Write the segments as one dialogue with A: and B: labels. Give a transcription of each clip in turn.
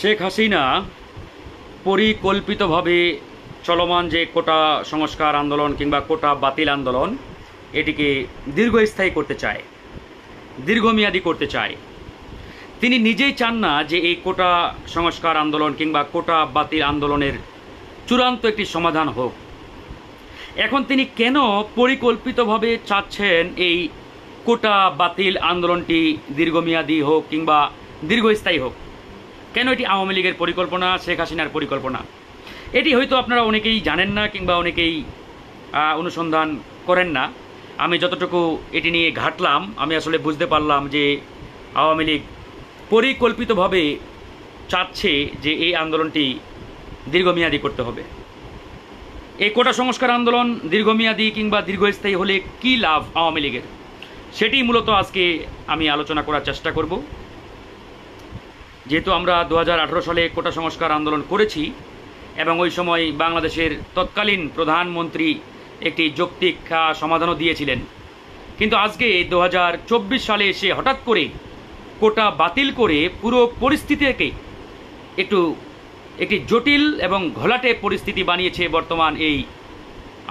A: শেখ হাসিনা পরিকল্পিতভাবে চলমান যে কোটা সংস্কার আন্দোলন কিংবা কোটা বাতিল আন্দোলন এটিকে দীর্ঘস্থায়ী করতে চায় দীর্ঘমেয়াদী করতে চায় তিনি নিজেই চান না যে এই কোটা সংস্কার আন্দোলন কিংবা কোটা বাতিল আন্দোলনের চূড়ান্ত একটি সমাধান হোক এখন তিনি কেন পরিকল্পিতভাবে চাচ্ছেন এই কোটা বাতিল আন্দোলনটি দীর্ঘমেয়াদী হোক কিংবা দীর্ঘস্থায়ী হোক কেন এটি আওয়ামী লীগের পরিকল্পনা শেখ হাসিনার পরিকল্পনা এটি হয়তো আপনারা অনেকেই জানেন না কিংবা অনেকেই অনুসন্ধান করেন না আমি যতটুকু এটি নিয়ে ঘাটলাম আমি আসলে বুঝতে পারলাম যে আওয়ামী লীগ পরিকল্পিতভাবে চাচ্ছে যে এই আন্দোলনটি দীর্ঘমেয়াদী করতে হবে এই কোটা সংস্কার আন্দোলন দীর্ঘমেয়াদী কিংবা দীর্ঘস্থায়ী হলে কি লাভ আওয়ামী লীগের সেটি মূলত আজকে আমি আলোচনা করার চেষ্টা করব যেহেতু আমরা দু সালে কোটা সংস্কার আন্দোলন করেছি এবং ওই সময় বাংলাদেশের তৎকালীন প্রধানমন্ত্রী একটি যৌক্তিক সমাধানও দিয়েছিলেন কিন্তু আজকে দু সালে এসে হঠাৎ করে কোটা বাতিল করে পুরো পরিস্থিতিকে একটু একটি জটিল এবং ঘোলাটে পরিস্থিতি বানিয়েছে বর্তমান এই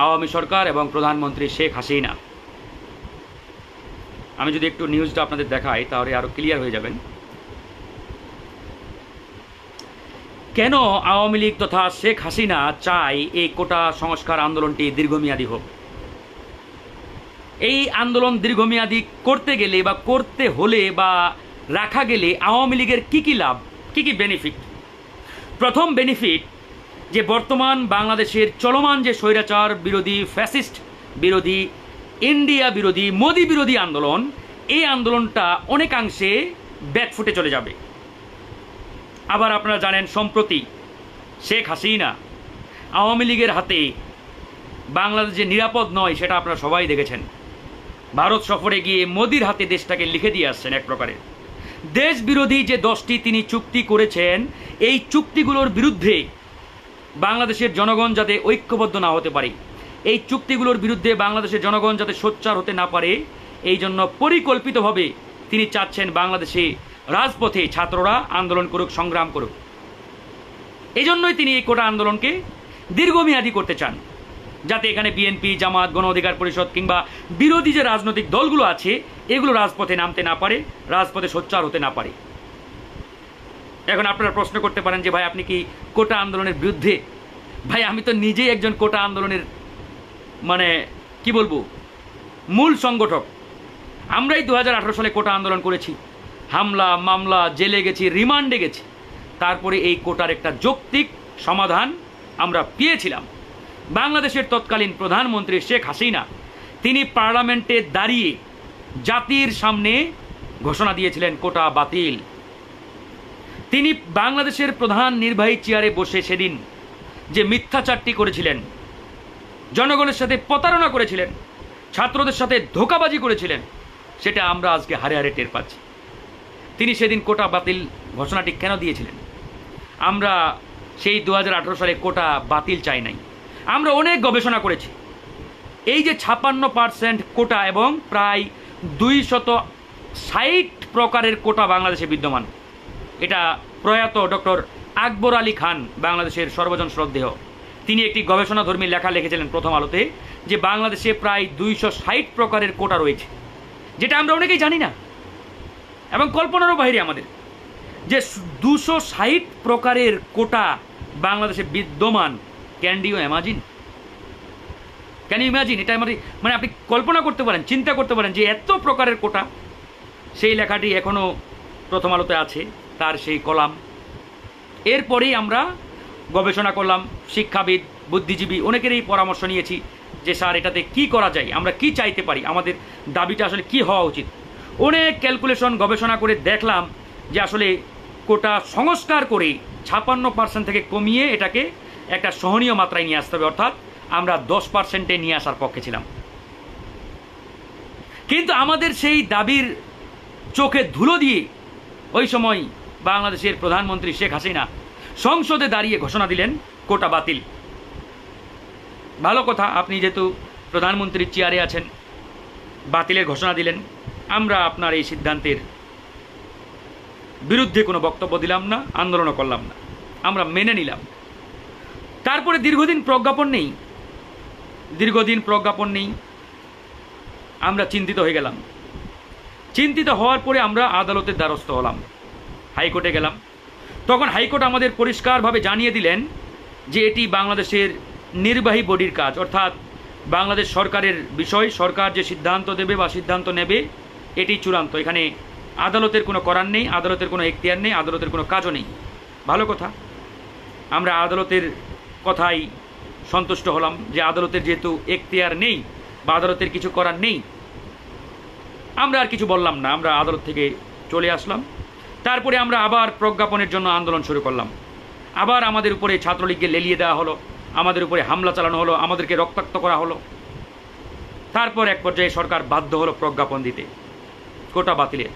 A: আওয়ামী সরকার এবং প্রধানমন্ত্রী শেখ হাসিনা আমি যদি একটু নিউজটা আপনাদের দেখাই তাহলে আরও ক্লিয়ার হয়ে যাবেন কেন আওয়ামী লীগ তথা শেখ হাসিনা চায় এই কোটা সংস্কার আন্দোলনটি দীর্ঘমেয়াদী হোক এই আন্দোলন দীর্ঘমেয়াদী করতে গেলে বা করতে হলে বা রাখা গেলে আওয়ামী লীগের কী কী লাভ কী কী বেনিফিট প্রথম বেনিফিট যে বর্তমান বাংলাদেশের চলমান যে স্বৈরাচার বিরোধী ফ্যাসিস্ট বিরোধী ইন্ডিয়া বিরোধী মোদি বিরোধী আন্দোলন এই আন্দোলনটা অনেকাংশে ব্যাকফুটে চলে যাবে আবার আপনারা জানেন সম্প্রতি শেখ হাসিনা আওয়ামী লীগের হাতে বাংলাদেশ যে নিরাপদ নয় সেটা আপনারা সবাই দেখেছেন ভারত সফরে গিয়ে মোদির হাতে দেশটাকে লিখে দিয়ে আসছেন এক প্রকারে দেশ বিরোধী যে দশটি তিনি চুক্তি করেছেন এই চুক্তিগুলোর বিরুদ্ধে বাংলাদেশের জনগণ যাতে ঐক্যবদ্ধ না হতে পারে এই চুক্তিগুলোর বিরুদ্ধে বাংলাদেশের জনগণ যাতে সোচ্চার হতে না পারে এই জন্য পরিকল্পিতভাবে তিনি চাচ্ছেন বাংলাদেশে রাজপথে ছাত্ররা আন্দোলন করুক সংগ্রাম করুক এই জন্যই তিনি এই কোটা আন্দোলনকে দীর্ঘমেয়াদী করতে চান যাতে এখানে বিএনপি জামাত গণ অধিকার পরিষদ কিংবা বিরোধী যে রাজনৈতিক দলগুলো আছে এগুলো রাজপথে নামতে না পারে রাজপথে সোচ্চার হতে না পারে এখন আপনারা প্রশ্ন করতে পারেন যে ভাই আপনি কি কোটা আন্দোলনের বিরুদ্ধে ভাই আমি তো নিজেই একজন কোটা আন্দোলনের মানে কি বলবো মূল সংগঠক আমরাই দু সালে কোটা আন্দোলন করেছি হামলা মামলা জেলে গেছি রিমান্ডে গেছি তারপরে এই কোটার একটা যৌক্তিক সমাধান আমরা পেয়েছিলাম বাংলাদেশের তৎকালীন প্রধানমন্ত্রী শেখ হাসিনা তিনি পার্লামেন্টে দাঁড়িয়ে জাতির সামনে ঘোষণা দিয়েছিলেন কোটা বাতিল তিনি বাংলাদেশের প্রধান নির্বাহী চেয়ারে বসে সেদিন যে মিথ্যাচারটি করেছিলেন জনগণের সাথে প্রতারণা করেছিলেন ছাত্রদের সাথে ধোকাবাজি করেছিলেন সেটা আমরা আজকে হারে হারে টের পাচ্ছি তিনি সেদিন কোটা বাতিল ঘোষণাটি কেন দিয়েছিলেন আমরা সেই দু সালে কোটা বাতিল চাই নাই আমরা অনেক গবেষণা করেছি এই যে ছাপান্ন পার্সেন্ট কোটা এবং প্রায় দুই শত ষাট প্রকারের কোটা বাংলাদেশে বিদ্যমান এটা প্রয়াত ডক্টর আকবর আলী খান বাংলাদেশের সর্বজন শ্রদ্ধেয় তিনি একটি গবেষণাধর্মী লেখা লিখেছিলেন প্রথম আলোতে যে বাংলাদেশে প্রায় দুইশো ষাট প্রকারের কোটা রয়েছে যেটা আমরা অনেকেই জানি না এবং কল্পনারও বাইরে আমাদের যে দুশো ষাট প্রকারের কোটা বাংলাদেশে বিদ্যমান can you imagine can you imagine এটা আমাদের মানে আপনি কল্পনা করতে পারেন চিন্তা করতে পারেন যে এত প্রকারের কোটা সেই লেখাটি এখনও প্রথম আলোতে আছে তার সেই কলাম এরপরেই আমরা গবেষণা করলাম শিক্ষাবিদ বুদ্ধিজীবী অনেকেরই পরামর্শ নিয়েছি যে স্যার এটাতে কি করা যায় আমরা কি চাইতে পারি আমাদের দাবিটা আসলে কি হওয়া উচিত অনেক ক্যালকুলেশন গবেষণা করে দেখলাম যে আসলে কোটা সংস্কার করে ছাপান্ন পার্সেন্ট থেকে কমিয়ে এটাকে একটা সহনীয় মাত্রায় নিয়ে আসতে হবে অর্থাৎ আমরা দশ পার্সেন্টে নিয়ে আসার পক্ষে ছিলাম কিন্তু আমাদের সেই দাবির চোখে ধুলো দিয়ে ওই সময় বাংলাদেশের প্রধানমন্ত্রী শেখ হাসিনা সংসদে দাঁড়িয়ে ঘোষণা দিলেন কোটা বাতিল ভালো কথা আপনি যেহেতু প্রধানমন্ত্রীর চেয়ারে আছেন বাতিলের ঘোষণা দিলেন আমরা আপনার এই সিদ্ধান্তের বিরুদ্ধে কোনো বক্তব্য দিলাম না আন্দোলনও করলাম না আমরা মেনে নিলাম তারপরে দীর্ঘদিন প্রজ্ঞাপন নেই দীর্ঘদিন প্রজ্ঞাপন নেই আমরা চিন্তিত হয়ে গেলাম চিন্তিত হওয়ার পরে আমরা আদালতের দ্বারস্থ হলাম হাইকোর্টে গেলাম তখন হাইকোর্ট আমাদের পরিষ্কারভাবে জানিয়ে দিলেন যে এটি বাংলাদেশের নির্বাহী বডির কাজ অর্থাৎ বাংলাদেশ সরকারের বিষয় সরকার যে সিদ্ধান্ত দেবে বা সিদ্ধান্ত নেবে এটি চূড়ান্ত এখানে আদালতের কোনো করার নেই আদালতের কোনো এখতিয়ার নেই আদালতের কোনো কাজও নেই ভালো কথা আমরা আদালতের কথাই সন্তুষ্ট হলাম যে আদালতের যেহেতু এখতিয়ার নেই বা আদালতের কিছু করার নেই আমরা আর কিছু বললাম না আমরা আদালত থেকে চলে আসলাম তারপরে আমরা আবার প্রজ্ঞাপনের জন্য আন্দোলন শুরু করলাম আবার আমাদের উপরে ছাত্রলীগকে লেলিয়ে দেওয়া হলো আমাদের উপরে হামলা চালানো হলো আমাদেরকে রক্তাক্ত করা হলো তারপর এক পর্যায়ে সরকার বাধ্য হলো প্রজ্ঞাপন দিতে কোটা বাতিলের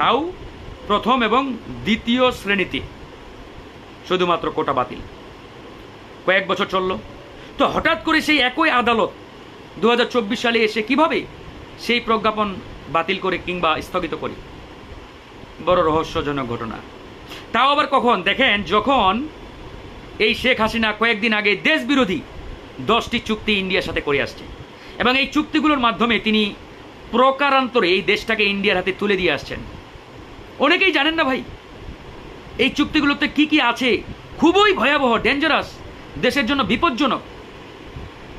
A: তাও প্রথম এবং দ্বিতীয় শ্রেণীতে শুধুমাত্র কোটা বাতিল কয়েক বছর চলল তো হঠাৎ করে সেই একই আদালত দু সালে এসে কিভাবে সেই প্রজ্ঞাপন বাতিল করে কিংবা স্থগিত করে বড় রহস্যজনক ঘটনা তাও আবার কখন দেখেন যখন এই শেখ হাসিনা কয়েকদিন আগে দেশ বিরোধী দশটি চুক্তি ইন্ডিয়ার সাথে করে আসছে এবং এই চুক্তিগুলোর মাধ্যমে তিনি প্রকারান্তরে এই দেশটাকে ইন্ডিয়ার হাতে তুলে দিয়ে আসছেন অনেকেই জানেন না ভাই এই চুক্তিগুলোতে কি কি আছে খুবই ভয়াবহ ডেঞ্জারাস দেশের জন্য বিপজ্জনক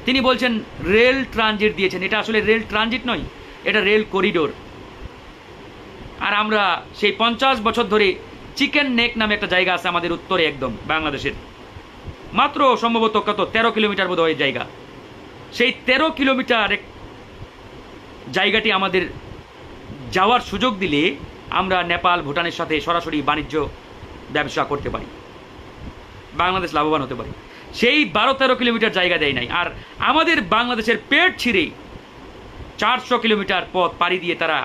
A: তিনি বলছেন রেল ট্রানজিট দিয়েছেন এটা আসলে রেল ট্রানজিট নয় এটা রেল করিডোর আর আমরা সেই পঞ্চাশ বছর ধরে চিকেন নেক নামে একটা জায়গা আছে আমাদের উত্তরে একদম বাংলাদেশের মাত্র সম্ভবত কত তেরো কিলোমিটার বোধ হয় জায়গা সেই তেরো কিলোমিটার জায়গাটি আমাদের যাওয়ার সুযোগ দিলে আমরা নেপাল ভুটানের সাথে সরাসরি বাণিজ্য ব্যবসা করতে পারি বাংলাদেশ লাভবান হতে পারি সেই বারো তেরো কিলোমিটার জায়গা দেয় নাই আর আমাদের বাংলাদেশের পেট ছিঁড়ে চারশো কিলোমিটার পথ পাড়ি দিয়ে তারা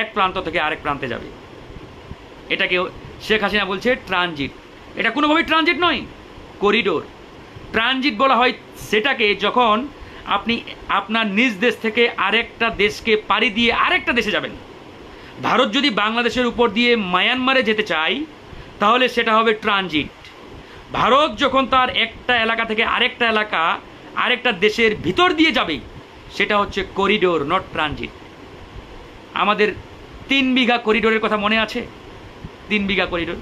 A: এক প্রান্ত থেকে আরেক প্রান্তে যাবে এটাকে শেখ হাসিনা বলছে ট্রানজিট এটা কোনোভাবেই ট্রানজিট নয় করিডোর ট্রানজিট বলা হয় সেটাকে যখন আপনি আপনার নিজ দেশ থেকে আরেকটা দেশকে পাড়ি দিয়ে আরেকটা দেশে যাবেন ভারত যদি বাংলাদেশের উপর দিয়ে মায়ানমারে যেতে চায় তাহলে সেটা হবে ট্রানজিট ভারত যখন তার একটা এলাকা থেকে আরেকটা এলাকা আরেকটা দেশের ভিতর দিয়ে যাবে সেটা হচ্ছে করিডোর নট ট্রানজিট আমাদের তিন বিঘা করিডোরের কথা মনে আছে তিন বিঘা করিডোর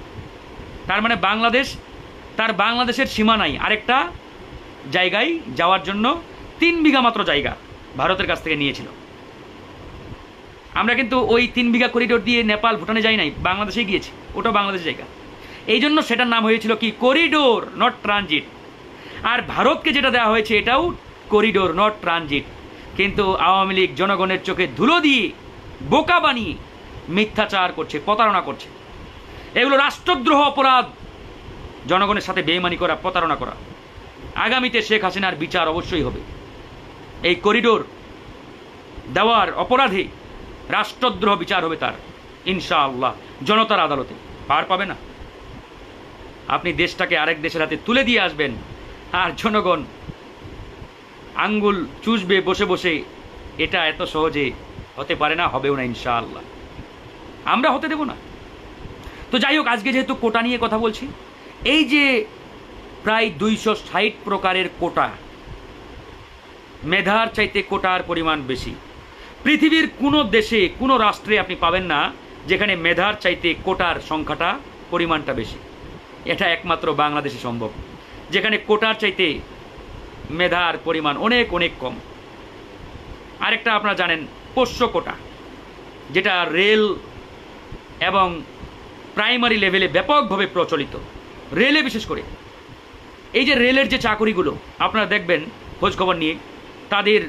A: তার মানে বাংলাদেশ তার বাংলাদেশের সীমানায় আরেকটা জায়গায় যাওয়ার জন্য তিন বিঘা মাত্র জায়গা ভারতের কাছ থেকে নিয়েছিল আমরা কিন্তু ওই তিন বিঘা করিডোর দিয়ে নেপাল ভুটানে যাই নাই বাংলাদেশে গিয়েছি ওটা বাংলাদেশের জায়গা এই জন্য সেটার নাম হয়েছিল কি করিডোর নট ট্রানজিট আর ভারতকে যেটা দেওয়া হয়েছে এটাও করিডোর নট ট্রানজিট কিন্তু আওয়ামী লীগ জনগণের চোখে ধুলো দিয়ে বোকা বানিয়ে মিথ্যাচার করছে প্রতারণা করছে এগুলো রাষ্ট্রদ্রোহ অপরাধ জনগণের সাথে বেমানি করা প্রতারণা করা আগামীতে শেখ হাসিনার বিচার অবশ্যই হবে এই করিডোর দেওয়ার অপরাধে রাষ্ট্রদ্রোহ বিচার হবে তার ইনশাআল্লাহ জনতার আদালতে পার পাবে না আপনি দেশটাকে আরেক দেশের হাতে তুলে দিয়ে আসবেন আর জনগণ আঙ্গুল চুষবে বসে বসে এটা এত সহজে হতে পারে না হবেও না ইনশাআল্লাহ আমরা হতে দেব না তো যাই হোক আজকে যেহেতু কোটা নিয়ে কথা বলছি এই যে প্রায় দুইশো ষাট প্রকারের কোটা মেধার চাইতে কোটার পরিমাণ বেশি পৃথিবীর কোনো দেশে কোনো রাষ্ট্রে আপনি পাবেন না যেখানে মেধার চাইতে কোটার সংখ্যাটা পরিমাণটা বেশি এটা একমাত্র বাংলাদেশে সম্ভব যেখানে কোটার চাইতে মেধার পরিমাণ অনেক অনেক কম আরেকটা আপনারা জানেন পোষ্য কোটা যেটা রেল এবং প্রাইমারি লেভেলে ব্যাপকভাবে প্রচলিত রেলে বিশেষ করে এই যে রেলের যে চাকরিগুলো আপনারা দেখবেন খোঁজখবর নিয়ে তাদের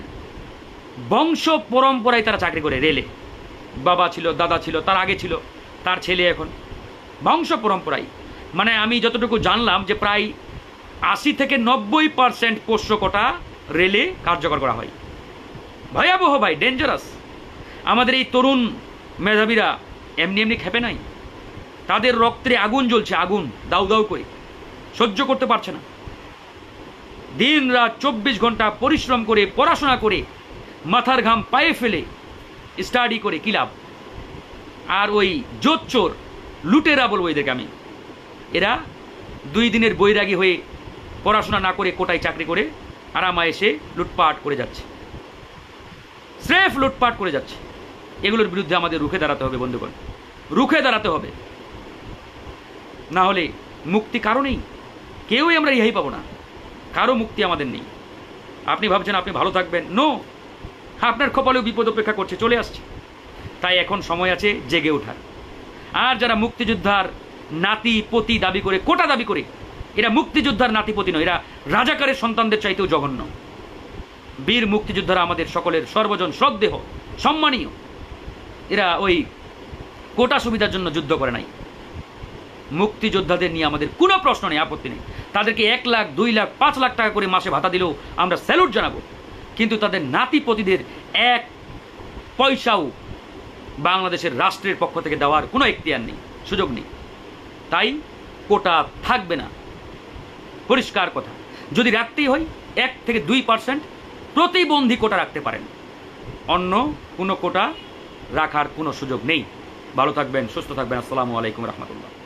A: বংশ পরম্পরায় তারা চাকরি করে রেলে বাবা ছিল দাদা ছিল তার আগে ছিল তার ছেলে এখন বংশ পরম্পরায় মানে আমি যতটুকু জানলাম যে প্রায় আশি থেকে নব্বই পারসেন্ট পোষ্য কোটা রেলে কার্যকর করা হয় ভয়াবহ ভাই ডেঞ্জারাস আমাদের এই তরুণ মেধাবীরা এমনি এমনি খেপে নাই তাদের রক্তে আগুন জ্বলছে আগুন দাউ দাউ করে সহ্য করতে পারছে না দিন রাত চব্বিশ ঘন্টা পরিশ্রম করে পড়াশোনা করে মাথার ঘাম পায়ে ফেলে স্টাডি করে কী লাভ আর ওই জোচ্চোর লুটেরা বলবো এদেরকে আমি এরা দুই দিনের বৈরাগী হয়ে পড়াশোনা না করে কোটায় চাকরি করে আরামায় এসে লুটপাট করে যাচ্ছে স্রেফ লুটপাট করে যাচ্ছে এগুলোর বিরুদ্ধে আমাদের রুখে দাঁড়াতে হবে বন্ধুগণ রুখে দাঁড়াতে হবে না হলে মুক্তি কারণেই কেউই আমরা ইহাই পাবো না কারো মুক্তি আমাদের নেই আপনি ভাবছেন আপনি ভালো থাকবেন নো আপনার কপালেও বিপদ অপেক্ষা করছে চলে আসছে তাই এখন সময় আছে জেগে ওঠার আর যারা মুক্তিযোদ্ধার নাতি পতি দাবি করে কোটা দাবি করে এরা মুক্তিযোদ্ধার নাতিপতি নয় এরা রাজাকারের সন্তানদের চাইতেও জঘন্য বীর মুক্তিযোদ্ধারা আমাদের সকলের সর্বজন সদ্দেহ সম্মানীয় এরা ওই কোটা সুবিধার জন্য যুদ্ধ করে নাই মুক্তিযোদ্ধাদের নিয়ে আমাদের কোনো প্রশ্ন নেই আপত্তি নেই তাদেরকে এক লাখ দুই লাখ পাঁচ লাখ টাকা করে মাসে ভাতা দিলেও আমরা স্যালুট জানাবো কিন্তু তাদের নাতিপতিদের এক পয়সাও বাংলাদেশের রাষ্ট্রের পক্ষ থেকে দেওয়ার কোনো এখতিয়ার নেই সুযোগ নেই তাই কোটা থাকবে না পরিষ্কার কথা যদি রাখতেই হয় এক থেকে দুই পার্সেন্ট প্রতিবন্ধী কোটা রাখতে পারেন অন্য কোনো কোটা রাখার কোনো সুযোগ নেই ভালো থাকবেন সুস্থ থাকবেন আসসালামু আলাইকুম রহমতুল্লাহ